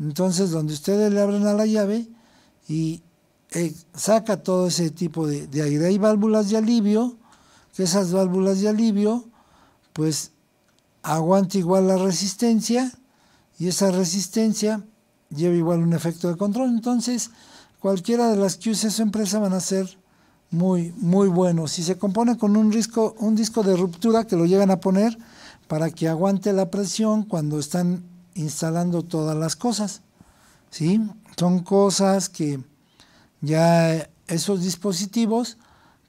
Entonces, donde ustedes le abren a la llave y eh, saca todo ese tipo de, aire. Hay válvulas de alivio, que esas válvulas de alivio, pues aguanta igual la resistencia y esa resistencia lleva igual un efecto de control. Entonces, cualquiera de las que use su empresa van a ser muy, muy buenos. Si se compone con un un disco de ruptura que lo llegan a poner para que aguante la presión cuando están instalando todas las cosas. ¿sí? Son cosas que ya esos dispositivos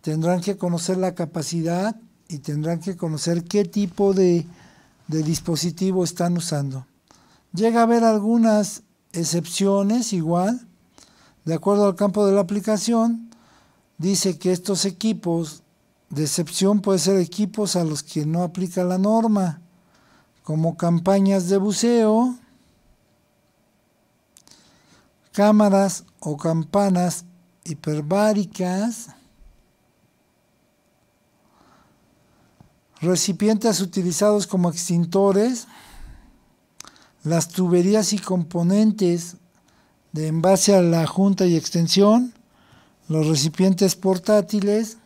tendrán que conocer la capacidad y tendrán que conocer qué tipo de, de dispositivo están usando. Llega a haber algunas excepciones igual, de acuerdo al campo de la aplicación, dice que estos equipos de excepción pueden ser equipos a los que no aplica la norma como campañas de buceo, cámaras o campanas hiperbáricas, recipientes utilizados como extintores, las tuberías y componentes de envase a la junta y extensión, los recipientes portátiles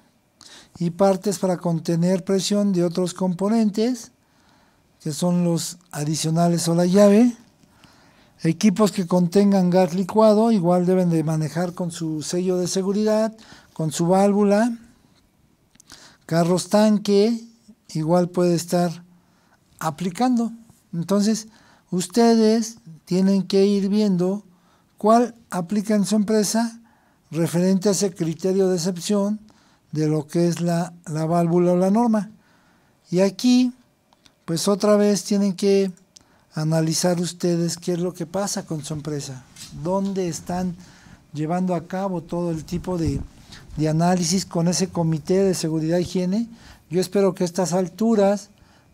y partes para contener presión de otros componentes, que son los adicionales o la llave. Equipos que contengan gas licuado, igual deben de manejar con su sello de seguridad, con su válvula. Carros tanque, igual puede estar aplicando. Entonces, ustedes tienen que ir viendo cuál aplica en su empresa referente a ese criterio de excepción de lo que es la, la válvula o la norma. Y aquí pues otra vez tienen que analizar ustedes qué es lo que pasa con su empresa, dónde están llevando a cabo todo el tipo de, análisis con ese comité de seguridad y higiene. Yo espero que a estas alturas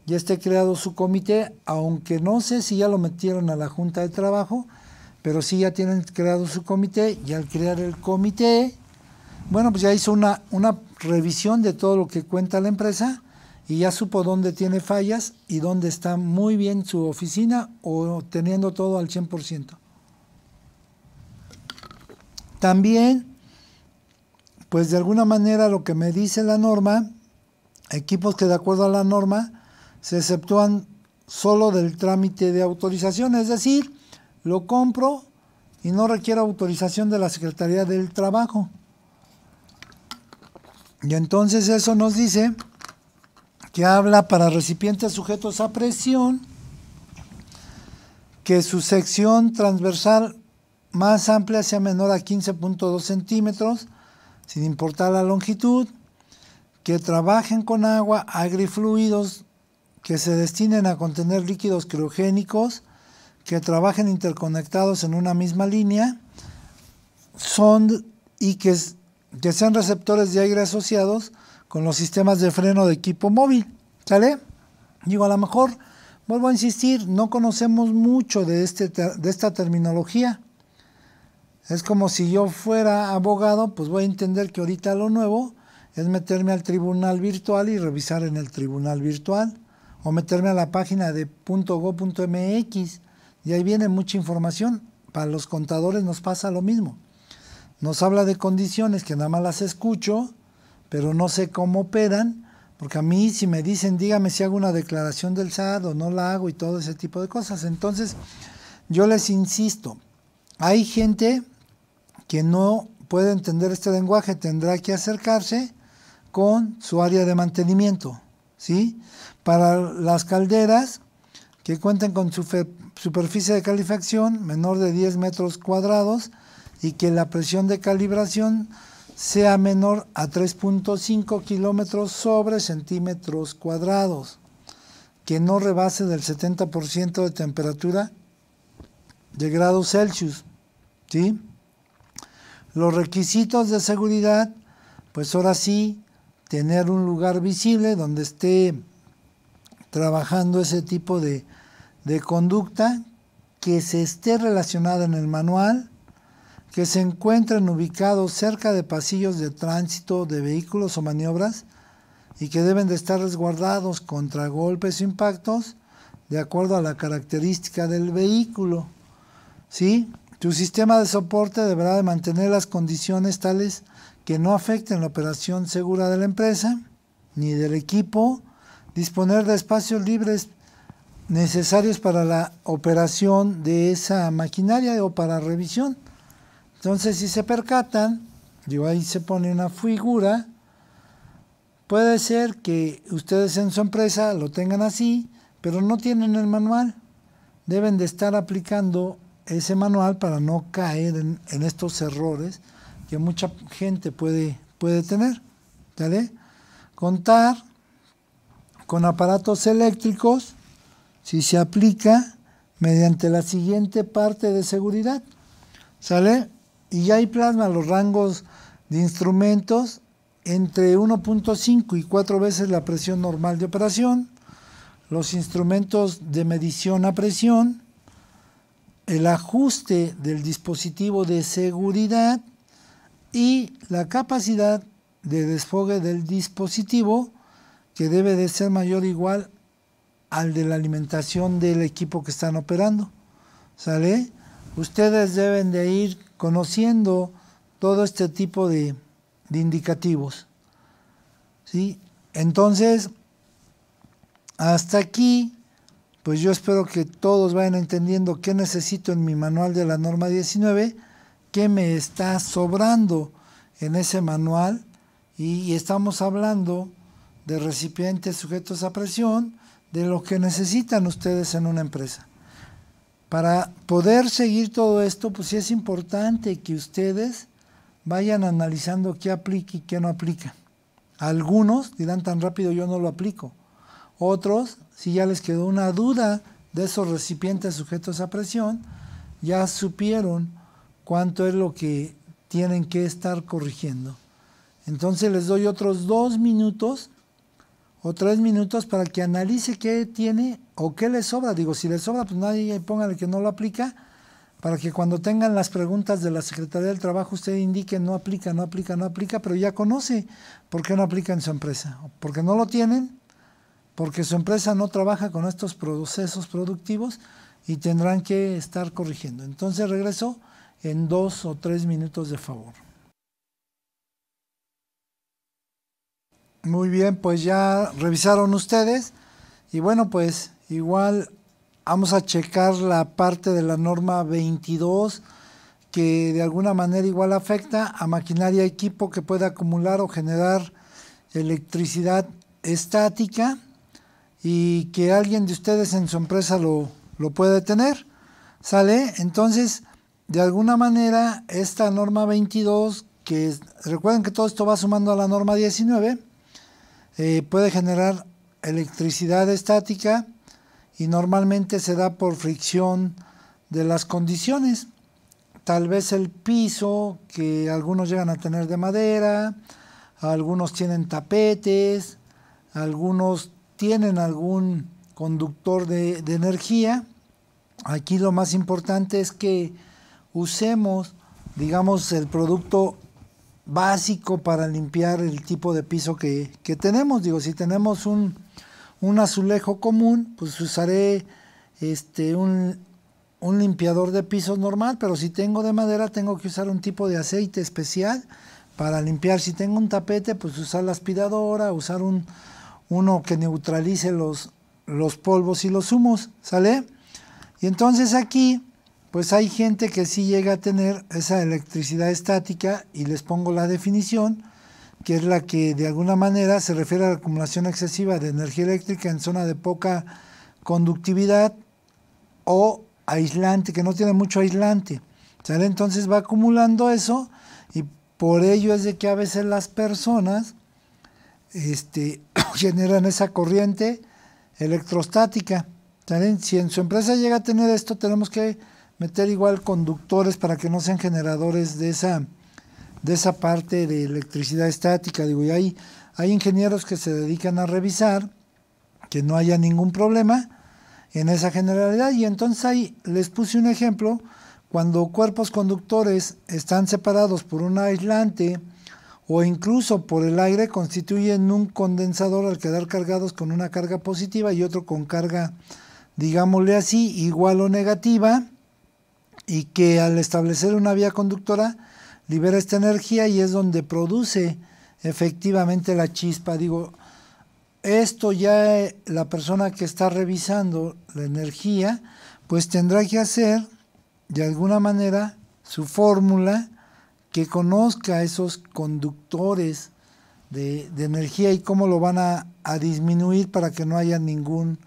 ya esté creado su comité, aunque no sé si ya lo metieron a la Junta de Trabajo, pero sí ya tienen creado su comité y al crear el comité, bueno, pues ya hizo una revisión de todo lo que cuenta la empresa y ya supo dónde tiene fallas y dónde está muy bien su oficina o teniendo todo al 100%. También, pues de alguna manera lo que me dice la norma, equipos que de acuerdo a la norma se exceptúan solo del trámite de autorización, es decir, lo compro y no requiere autorización de la Secretaría del Trabajo. Y entonces eso nos dice que habla para recipientes sujetos a presión, que su sección transversal más amplia sea menor a 15.2 centímetros, sin importar la longitud, que trabajen con agua, agrifluidos, que se destinen a contener líquidos criogénicos, que trabajen interconectados en una misma línea, son y que, que sean receptores de aire asociados con los sistemas de freno de equipo móvil. ¿Sale? Digo, a lo mejor, vuelvo a insistir, no conocemos mucho de, este, de esta terminología. Es como si yo fuera abogado, pues voy a entender que ahorita lo nuevo es meterme al tribunal virtual y revisar en el tribunal virtual. O meterme a la página de .go.mx y ahí viene mucha información. Para los contadores nos pasa lo mismo. Nos habla de condiciones que nada más las escucho pero no sé cómo operan, porque a mí si me dicen, dígame si hago una declaración del SAT o no la hago y todo ese tipo de cosas. Entonces, yo les insisto, hay gente que no puede entender este lenguaje, tendrá que acercarse con su área de mantenimiento, ¿sí? Para las calderas que cuenten con su superficie de calefacción menor de 10 metros cuadrados y que la presión de calibración sea menor a 3.5 kilómetros sobre centímetros cuadrados, que no rebase del 70% de temperatura de grados Celsius. ¿sí? Los requisitos de seguridad, pues ahora sí, tener un lugar visible donde esté trabajando ese tipo de, de conducta que se esté relacionada en el manual, que se encuentren ubicados cerca de pasillos de tránsito de vehículos o maniobras y que deben de estar resguardados contra golpes o impactos de acuerdo a la característica del vehículo. ¿Sí? Tu sistema de soporte deberá de mantener las condiciones tales que no afecten la operación segura de la empresa ni del equipo, disponer de espacios libres necesarios para la operación de esa maquinaria o para revisión entonces, si se percatan, digo, ahí se pone una figura. Puede ser que ustedes en su empresa lo tengan así, pero no tienen el manual. Deben de estar aplicando ese manual para no caer en, estos errores que mucha gente puede, puede tener. ¿Sale? Contar con aparatos eléctricos si se aplica mediante la siguiente parte de seguridad. ¿Sale? y ahí plasma los rangos de instrumentos entre 1.5 y 4 veces la presión normal de operación, los instrumentos de medición a presión, el ajuste del dispositivo de seguridad y la capacidad de desfogue del dispositivo que debe de ser mayor o igual al de la alimentación del equipo que están operando. ¿Sale? Ustedes deben de ir conociendo todo este tipo de, indicativos. ¿sí? Entonces, hasta aquí, pues yo espero que todos vayan entendiendo qué necesito en mi manual de la norma 19, qué me está sobrando en ese manual y estamos hablando de recipientes sujetos a presión, de lo que necesitan ustedes en una empresa. Para poder seguir todo esto, pues sí es importante que ustedes vayan analizando qué aplica y qué no aplica. Algunos dirán tan rápido yo no lo aplico. Otros, si ya les quedó una duda de esos recipientes sujetos a presión, ya supieron cuánto es lo que tienen que estar corrigiendo. Entonces les doy otros dos minutos o tres minutos para que analice qué tiene o qué le sobra. Digo, si le sobra, pues nadie póngale que no lo aplica, para que cuando tengan las preguntas de la Secretaría del Trabajo usted indique no aplica, no aplica, no aplica, pero ya conoce por qué no aplica en su empresa. Porque no lo tienen, porque su empresa no trabaja con estos procesos productivos y tendrán que estar corrigiendo. Entonces regreso en dos o tres minutos de favor. Muy bien, pues ya revisaron ustedes. Y bueno, pues igual vamos a checar la parte de la norma 22 que de alguna manera igual afecta a maquinaria equipo que pueda acumular o generar electricidad estática y que alguien de ustedes en su empresa lo, lo puede tener. ¿Sale? Entonces, de alguna manera, esta norma 22, que recuerden que todo esto va sumando a la norma 19, eh, puede generar electricidad estática y normalmente se da por fricción de las condiciones. Tal vez el piso que algunos llegan a tener de madera, algunos tienen tapetes, algunos tienen algún conductor de, de energía. Aquí lo más importante es que usemos, digamos, el producto básico para limpiar el tipo de piso que, tenemos. Digo, si tenemos un, azulejo común, pues usaré este, un, un limpiador de piso normal, pero si tengo de madera tengo que usar un tipo de aceite especial para limpiar. Si tengo un tapete, pues usar la aspiradora, usar un, uno que neutralice los, los polvos y los humos, ¿sale? Y entonces aquí pues hay gente que sí llega a tener esa electricidad estática y les pongo la definición, que es la que de alguna manera se refiere a la acumulación excesiva de energía eléctrica en zona de poca conductividad o aislante, que no tiene mucho aislante. Entonces va acumulando eso y por ello es de que a veces las personas este, generan esa corriente electrostática. Si en su empresa llega a tener esto, tenemos que meter igual conductores para que no sean generadores de esa, de esa parte de electricidad estática. Digo, y hay, hay ingenieros que se dedican a revisar que no haya ningún problema en esa generalidad. Y entonces ahí les puse un ejemplo, cuando cuerpos conductores están separados por un aislante o incluso por el aire, constituyen un condensador al quedar cargados con una carga positiva y otro con carga, digámosle así, igual o negativa y que al establecer una vía conductora libera esta energía y es donde produce efectivamente la chispa. Digo, esto ya eh, la persona que está revisando la energía, pues tendrá que hacer de alguna manera su fórmula que conozca esos conductores de, energía y cómo lo van a, a, disminuir para que no haya ningún,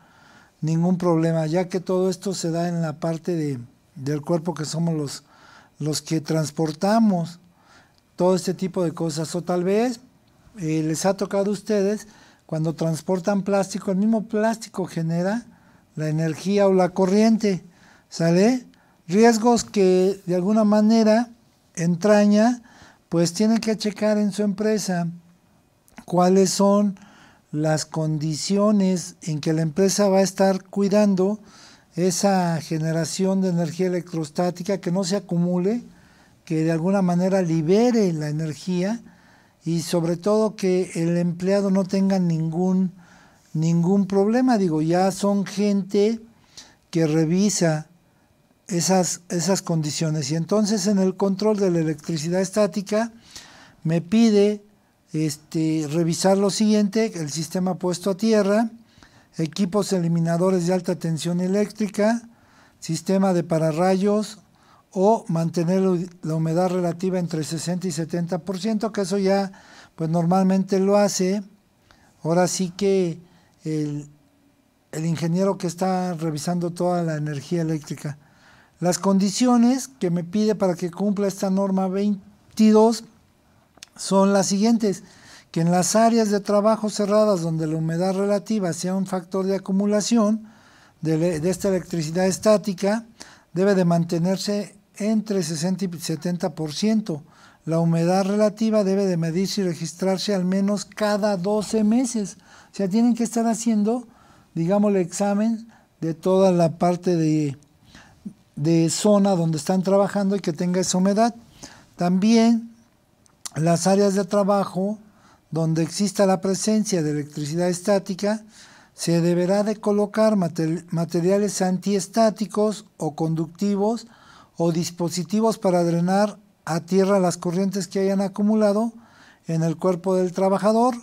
ningún problema, ya que todo esto se da en la parte de, del cuerpo que somos los, que transportamos, todo este tipo de cosas. O tal vez eh, les ha tocado a ustedes, cuando transportan plástico, el mismo plástico genera la energía o la corriente, ¿sale? Riesgos que de alguna manera entraña, pues tienen que checar en su empresa cuáles son las condiciones en que la empresa va a estar cuidando esa generación de energía electrostática que no se acumule, que de alguna manera libere la energía y sobre todo que el empleado no tenga ningún, ningún problema. Digo, ya son gente que revisa esas, esas condiciones. Y entonces en el control de la electricidad estática me pide este, revisar lo siguiente, el sistema puesto a tierra, equipos eliminadores de alta tensión eléctrica, sistema de pararrayos o mantener la humedad relativa entre 60 y 70%, que eso ya pues normalmente lo hace. Ahora sí que el, el ingeniero que está revisando toda la energía eléctrica. Las condiciones que me pide para que cumpla esta norma 22 son las siguientes que en las áreas de trabajo cerradas donde la humedad relativa sea un factor de acumulación de, esta electricidad estática, debe de mantenerse entre 60 y 70%. La humedad relativa debe de medirse y registrarse al menos cada 12 meses. O sea, tienen que estar haciendo, digamos, el examen de toda la parte de, de zona donde están trabajando y que tenga esa humedad. También las áreas de trabajo donde exista la presencia de electricidad estática, se deberá de colocar materiales antiestáticos o conductivos o dispositivos para drenar a tierra las corrientes que hayan acumulado en el cuerpo del trabajador,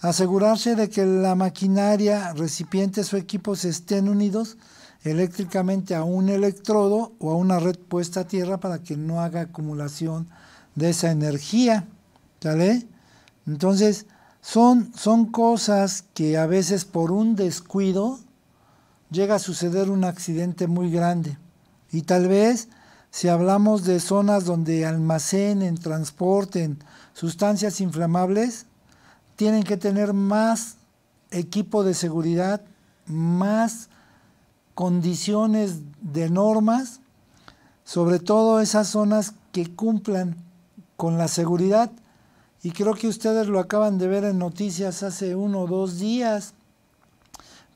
asegurarse de que la maquinaria, recipientes o equipos estén unidos eléctricamente a un electrodo o a una red puesta a tierra para que no haga acumulación de esa energía. Entonces, son, cosas que a veces por un descuido llega a suceder un accidente muy grande. Y tal vez si hablamos de zonas donde almacenen, transporten sustancias inflamables, tienen que tener más equipo de seguridad, más condiciones de normas, sobre todo esas zonas que cumplan con la seguridad y creo que ustedes lo acaban de ver en noticias hace uno o dos días,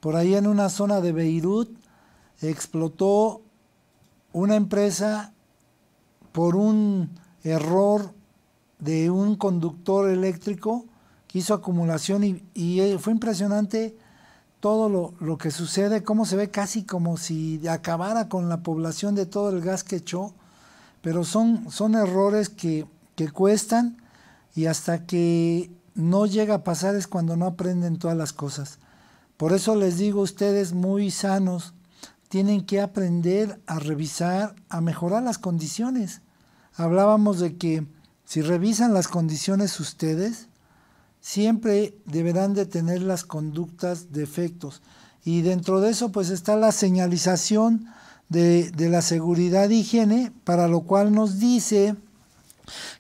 por ahí en una zona de Beirut explotó una empresa por un error de un conductor eléctrico que hizo acumulación y, eh, fue impresionante todo lo, que sucede, cómo se ve casi como si acabara con la población de todo el gas que echó, pero son, son errores que, que cuestan y hasta que no llega a pasar es cuando no aprenden todas las cosas. Por eso les digo ustedes muy sanos, tienen que aprender a revisar, a mejorar las condiciones. Hablábamos de que si revisan las condiciones ustedes, siempre deberán de tener las conductas defectos. Y dentro de eso pues está la señalización de, la seguridad e higiene, para lo cual nos dice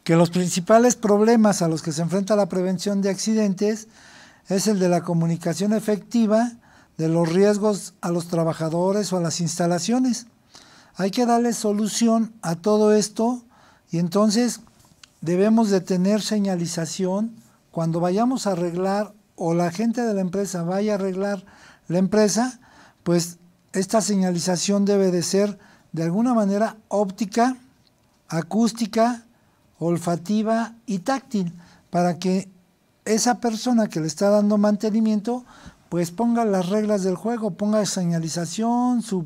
que los principales problemas a los que se enfrenta la prevención de accidentes es el de la comunicación efectiva de los riesgos a los trabajadores o a las instalaciones. Hay que darle solución a todo esto y entonces debemos de tener señalización cuando vayamos a arreglar o la gente de la empresa vaya a arreglar la empresa, pues esta señalización debe de ser de alguna manera óptica, acústica, olfativa y táctil, para que esa persona que le está dando mantenimiento, pues ponga las reglas del juego, ponga señalización, su,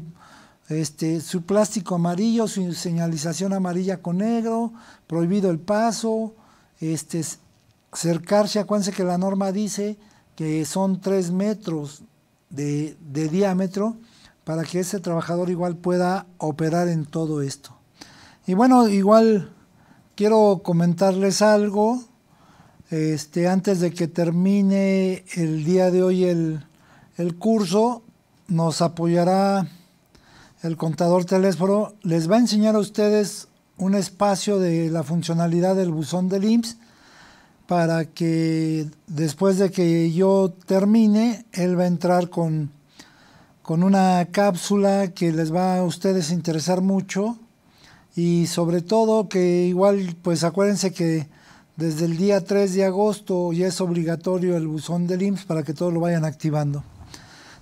este, su plástico amarillo, su señalización amarilla con negro, prohibido el paso, este, cercarse, acuérdense que la norma dice que son tres metros de, de diámetro para que ese trabajador igual pueda operar en todo esto. Y bueno, igual quiero comentarles algo este, antes de que termine el día de hoy el, curso, nos apoyará el contador teléfono. Les va a enseñar a ustedes un espacio de la funcionalidad del buzón del IMSS para que después de que yo termine, él va a entrar con, con una cápsula que les va a ustedes interesar mucho y sobre todo que igual, pues acuérdense que desde el día 3 de agosto ya es obligatorio el buzón del IMSS para que todos lo vayan activando.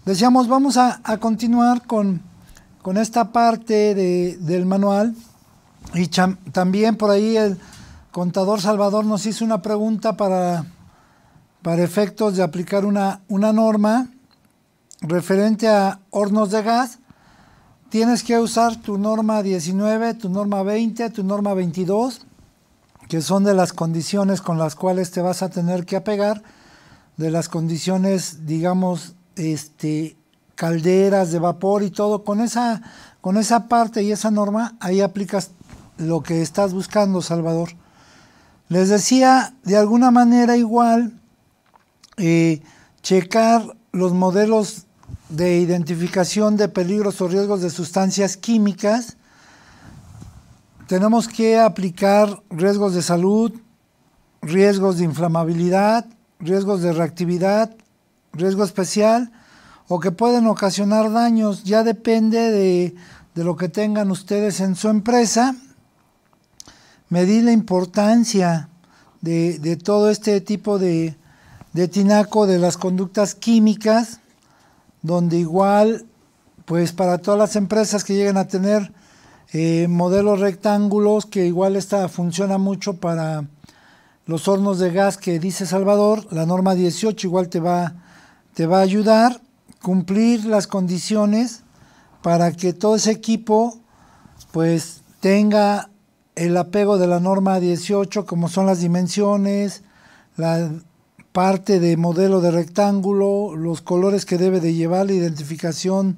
Decíamos, vamos a, continuar con, esta parte del manual y también por ahí el contador Salvador nos hizo una pregunta para, para efectos de aplicar una, una norma referente a hornos de gas tienes que usar tu norma 19, tu norma 20, tu norma 22, que son de las condiciones con las cuales te vas a tener que apegar, de las condiciones, digamos, este, calderas de vapor y todo, con esa, con esa parte y esa norma, ahí aplicas lo que estás buscando, Salvador. Les decía, de alguna manera igual, eh, checar los modelos de identificación de peligros o riesgos de sustancias químicas, tenemos que aplicar riesgos de salud, riesgos de inflamabilidad, riesgos de reactividad, riesgo especial o que pueden ocasionar daños. Ya depende de, lo que tengan ustedes en su empresa. Medir la importancia de, todo este tipo de, de tinaco de las conductas químicas donde igual, pues para todas las empresas que lleguen a tener eh, modelos rectángulos, que igual esta funciona mucho para los hornos de gas que dice Salvador, la norma 18 igual te va, te va a ayudar, cumplir las condiciones para que todo ese equipo pues tenga el apego de la norma 18, como son las dimensiones, la parte de modelo de rectángulo, los colores que debe de llevar, la identificación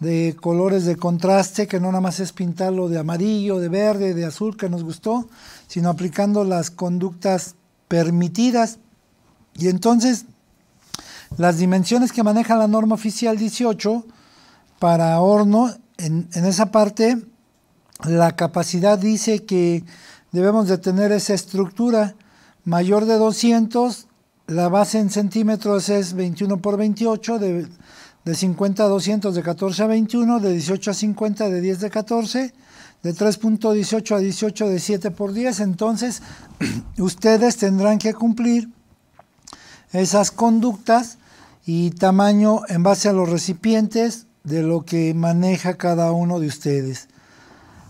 de colores de contraste, que no nada más es pintarlo de amarillo, de verde, de azul que nos gustó, sino aplicando las conductas permitidas. Y entonces, las dimensiones que maneja la norma oficial 18 para horno, en, esa parte, la capacidad dice que debemos de tener esa estructura mayor de 200 la base en centímetros es 21 por 28, de, 50 a 200, de 14 a 21, de 18 a 50, de 10 de 14, de 3.18 a 18, de 7 por 10. Entonces, ustedes tendrán que cumplir esas conductas y tamaño en base a los recipientes de lo que maneja cada uno de ustedes.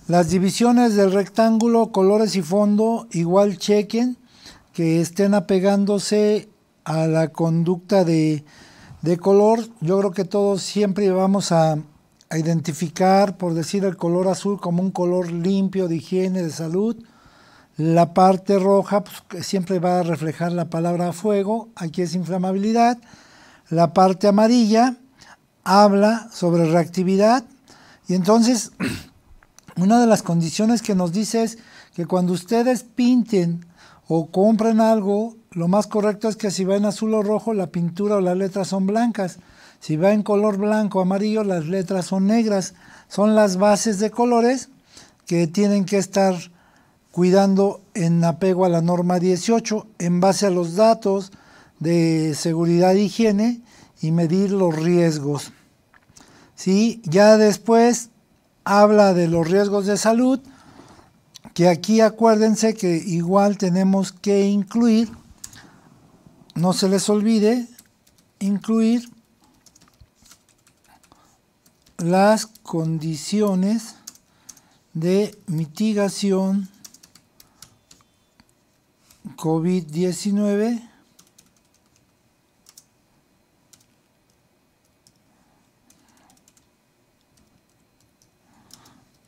Las divisiones del rectángulo, colores y fondo igual chequen que estén apegándose a la conducta de, color. Yo creo que todos siempre vamos a, identificar, por decir, el color azul como un color limpio de higiene, de salud. La parte roja pues, siempre va a reflejar la palabra fuego, aquí es inflamabilidad. La parte amarilla habla sobre reactividad. Y entonces, una de las condiciones que nos dice es que cuando ustedes pinten o compren algo, lo más correcto es que si va en azul o rojo, la pintura o las letras son blancas. Si va en color blanco o amarillo, las letras son negras. Son las bases de colores que tienen que estar cuidando en apego a la norma 18 en base a los datos de seguridad e higiene y medir los riesgos. ¿Sí? Ya después habla de los riesgos de salud que aquí acuérdense que igual tenemos que incluir, no se les olvide, incluir las condiciones de mitigación COVID-19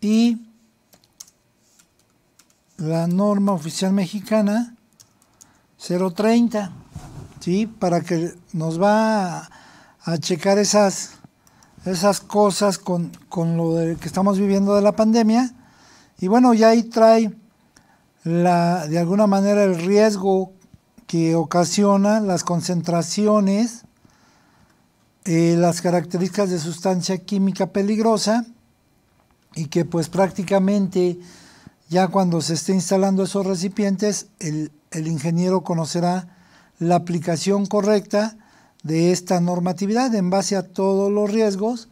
y la norma oficial mexicana 030, ¿sí? Para que nos va a, checar esas, esas cosas con, lo que estamos viviendo de la pandemia. Y bueno, ya ahí trae la, de alguna manera el riesgo que ocasiona las concentraciones, eh, las características de sustancia química peligrosa y que pues prácticamente ya cuando se esté instalando esos recipientes, el, ingeniero conocerá la aplicación correcta de esta normatividad en base a todos los riesgos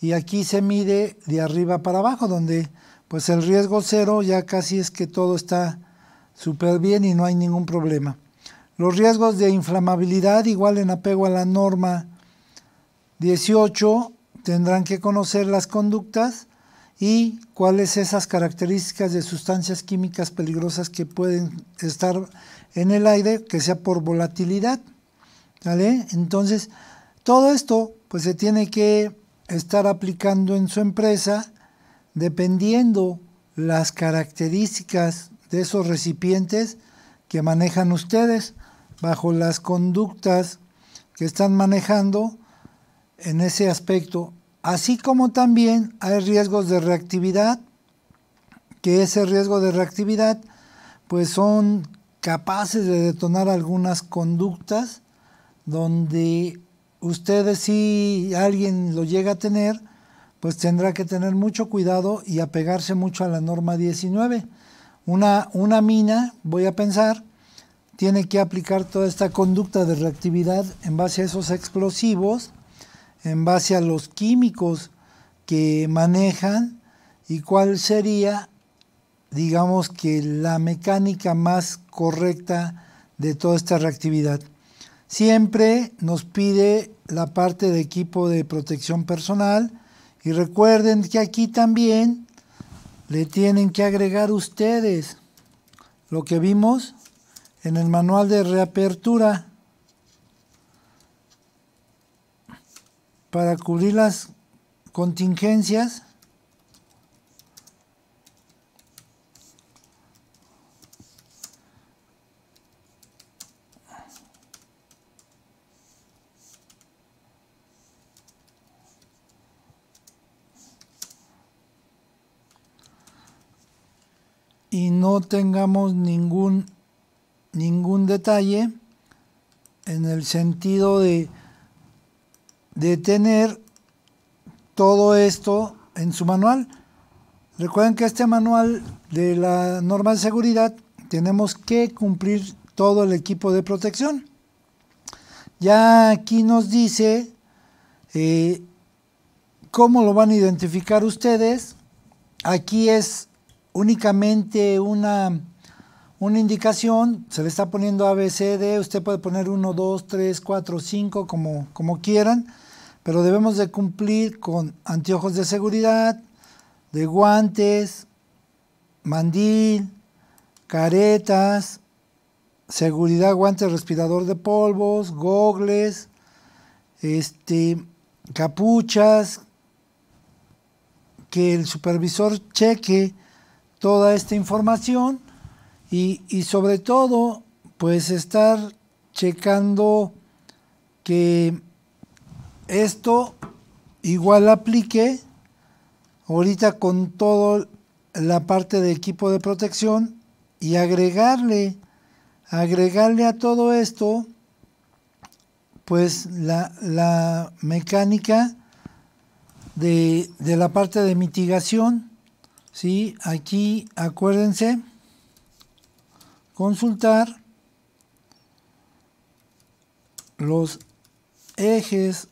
y aquí se mide de arriba para abajo donde pues el riesgo cero ya casi es que todo está súper bien y no hay ningún problema. Los riesgos de inflamabilidad igual en apego a la norma 18 tendrán que conocer las conductas y cuáles esas características de sustancias químicas peligrosas que pueden estar en el aire, que sea por volatilidad. ¿vale? Entonces, todo esto pues se tiene que estar aplicando en su empresa dependiendo las características de esos recipientes que manejan ustedes bajo las conductas que están manejando en ese aspecto así como también hay riesgos de reactividad, que ese riesgo de reactividad pues son capaces de detonar algunas conductas donde ustedes si alguien lo llega a tener, pues tendrá que tener mucho cuidado y apegarse mucho a la norma 19. Una, una mina, voy a pensar, tiene que aplicar toda esta conducta de reactividad en base a esos explosivos en base a los químicos que manejan y cuál sería, digamos que la mecánica más correcta de toda esta reactividad. Siempre nos pide la parte de equipo de protección personal y recuerden que aquí también le tienen que agregar ustedes lo que vimos en el manual de reapertura para cubrir las contingencias y no tengamos ningún ningún detalle en el sentido de de tener todo esto en su manual. Recuerden que este manual de la norma de seguridad tenemos que cumplir todo el equipo de protección. Ya aquí nos dice eh, cómo lo van a identificar ustedes. Aquí es únicamente una, una indicación, se le está poniendo ABCD, usted puede poner 1, 2, 3, 4, 5, como, como quieran pero debemos de cumplir con anteojos de seguridad, de guantes, mandil, caretas, seguridad, guantes, respirador de polvos, gogles, este, capuchas, que el supervisor cheque toda esta información y, y sobre todo, pues estar checando que esto igual aplique ahorita con toda la parte de equipo de protección y agregarle, agregarle a todo esto, pues la, mecánica de, la parte de mitigación. ¿sí? Aquí acuérdense, consultar los ejes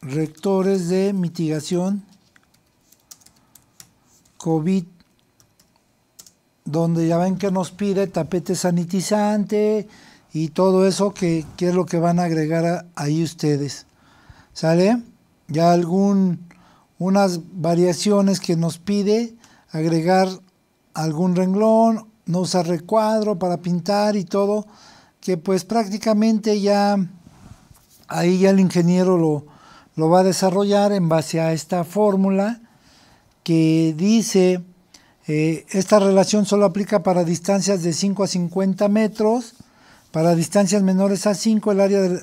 rectores de mitigación COVID, donde ya ven que nos pide tapete sanitizante y todo eso que, es lo que van a agregar ahí ustedes. ¿Sale? Ya algún, unas variaciones que nos pide agregar algún renglón, no usar recuadro para pintar y todo, que pues prácticamente ya ahí ya el ingeniero lo, lo va a desarrollar en base a esta fórmula que dice, eh, esta relación solo aplica para distancias de 5 a 50 metros, para distancias menores a 5 el área de,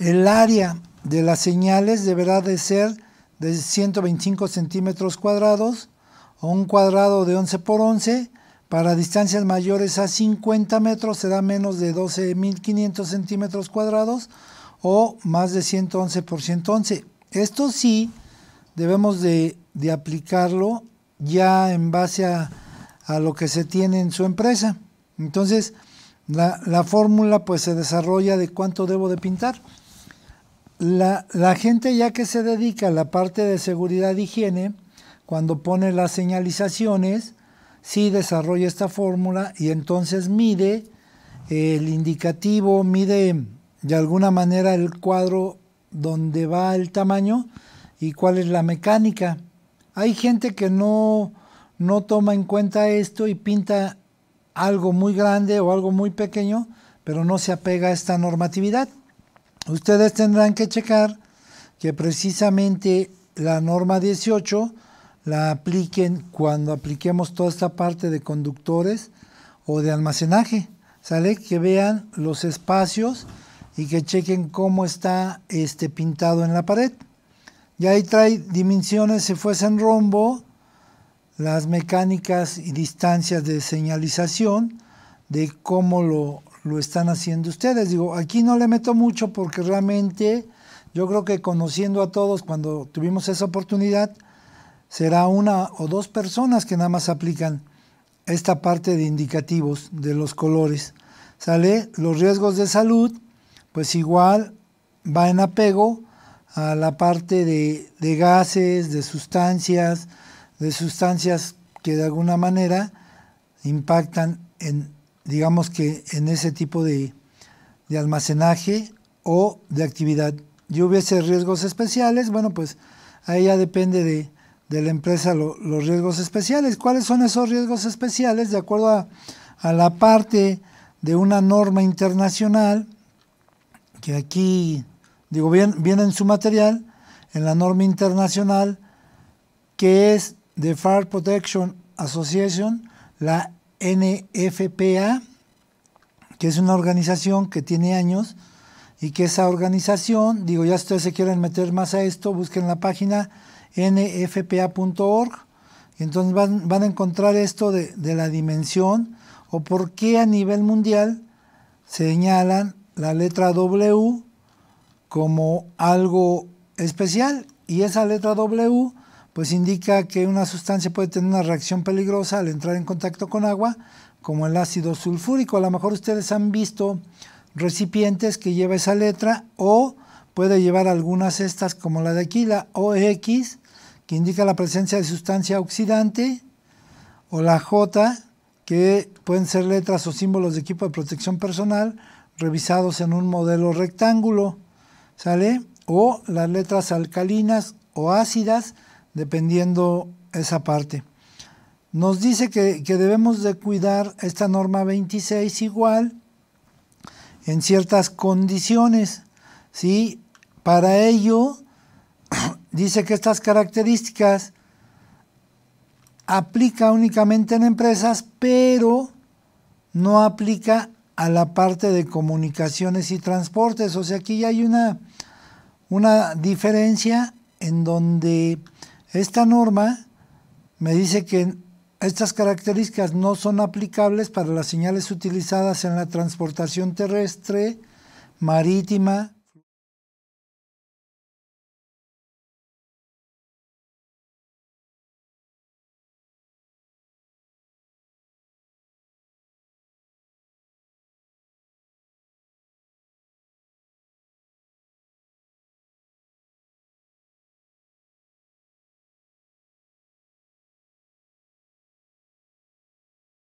el área de las señales deberá de ser de 125 centímetros cuadrados o un cuadrado de 11 por 11, para distancias mayores a 50 metros será menos de 12.500 centímetros cuadrados o más de 111 por 111. Esto sí debemos de, aplicarlo ya en base a, lo que se tiene en su empresa. Entonces, la, fórmula pues se desarrolla de cuánto debo de pintar. La, la, gente ya que se dedica a la parte de seguridad e higiene, cuando pone las señalizaciones, sí desarrolla esta fórmula y entonces mide el indicativo, mide de alguna manera el cuadro Dónde va el tamaño y cuál es la mecánica. Hay gente que no, no toma en cuenta esto y pinta algo muy grande o algo muy pequeño, pero no se apega a esta normatividad. Ustedes tendrán que checar que precisamente la norma 18 la apliquen cuando apliquemos toda esta parte de conductores o de almacenaje. ¿Sale? Que vean los espacios y que chequen cómo está este pintado en la pared. Y ahí trae dimensiones si fuese en rombo, las mecánicas y distancias de señalización de cómo lo, lo están haciendo ustedes. Digo, aquí no le meto mucho porque realmente yo creo que conociendo a todos cuando tuvimos esa oportunidad, será una o dos personas que nada más aplican esta parte de indicativos de los colores. ¿Sale? Los riesgos de salud pues igual va en apego a la parte de, gases, de sustancias, de sustancias que de alguna manera impactan en, digamos que en ese tipo de, almacenaje o de actividad. ¿Y hubiese riesgos especiales, bueno, pues ahí ya depende de, la empresa los riesgos especiales. ¿Cuáles son esos riesgos especiales? De acuerdo a, a la parte de una norma internacional que aquí, digo, viene en su material, en la norma internacional, que es The Fire Protection Association, la NFPA, que es una organización que tiene años y que esa organización, digo, ya ustedes se quieren meter más a esto, busquen la página nfpa.org y entonces van, a encontrar esto de, de la dimensión o por qué a nivel mundial señalan la letra W como algo especial y esa letra W pues indica que una sustancia puede tener una reacción peligrosa al entrar en contacto con agua, como el ácido sulfúrico. A lo mejor ustedes han visto recipientes que lleva esa letra o puede llevar algunas estas como la de aquí, la OX, que indica la presencia de sustancia oxidante, o la J, que pueden ser letras o símbolos de equipo de protección personal, revisados en un modelo rectángulo, ¿sale? O las letras alcalinas o ácidas, dependiendo esa parte. Nos dice que, debemos de cuidar esta norma 26 igual en ciertas condiciones, ¿sí? Para ello, dice que estas características aplica únicamente en empresas, pero no aplica a la parte de comunicaciones y transportes. O sea, aquí ya hay una, una diferencia en donde esta norma me dice que estas características no son aplicables para las señales utilizadas en la transportación terrestre, marítima,